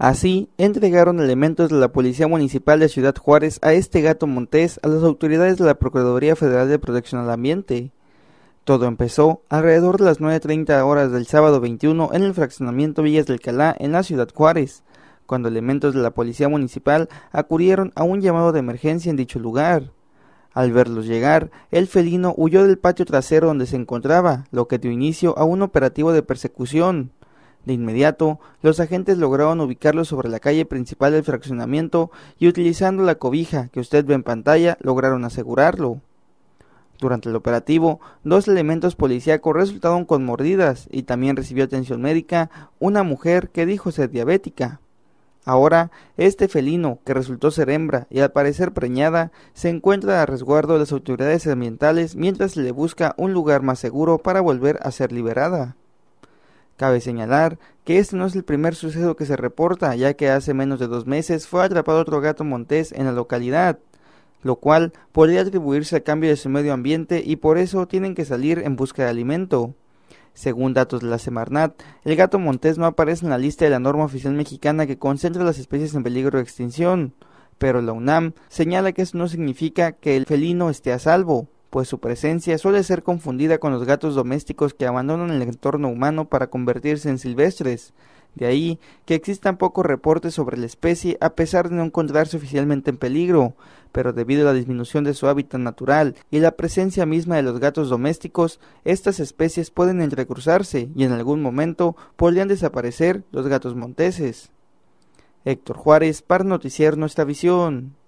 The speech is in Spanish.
Así, entregaron elementos de la Policía Municipal de Ciudad Juárez a este gato montés a las autoridades de la Procuraduría Federal de Protección al Ambiente. Todo empezó alrededor de las 9.30 horas del sábado 21 en el fraccionamiento Villas del Calá en la ciudad Juárez, cuando elementos de la Policía Municipal acudieron a un llamado de emergencia en dicho lugar. Al verlos llegar, el felino huyó del patio trasero donde se encontraba, lo que dio inicio a un operativo de persecución. De inmediato, los agentes lograron ubicarlo sobre la calle principal del fraccionamiento y utilizando la cobija que usted ve en pantalla lograron asegurarlo. Durante el operativo, dos elementos policíacos resultaron con mordidas y también recibió atención médica una mujer que dijo ser diabética. Ahora, este felino, que resultó ser hembra y al parecer preñada, se encuentra a resguardo de las autoridades ambientales mientras se le busca un lugar más seguro para volver a ser liberada. Cabe señalar que este no es el primer suceso que se reporta, ya que hace menos de dos meses fue atrapado otro gato montés en la localidad, lo cual podría atribuirse al cambio de su medio ambiente y por eso tienen que salir en busca de alimento. Según datos de la Semarnat, el gato montés no aparece en la lista de la norma oficial mexicana que concentra las especies en peligro de extinción, pero la UNAM señala que eso no significa que el felino esté a salvo pues su presencia suele ser confundida con los gatos domésticos que abandonan el entorno humano para convertirse en silvestres. De ahí que existan pocos reportes sobre la especie a pesar de no encontrarse oficialmente en peligro, pero debido a la disminución de su hábitat natural y la presencia misma de los gatos domésticos, estas especies pueden entrecruzarse y en algún momento podrían desaparecer los gatos monteses. Héctor Juárez, para Noticiar Nuestra Visión.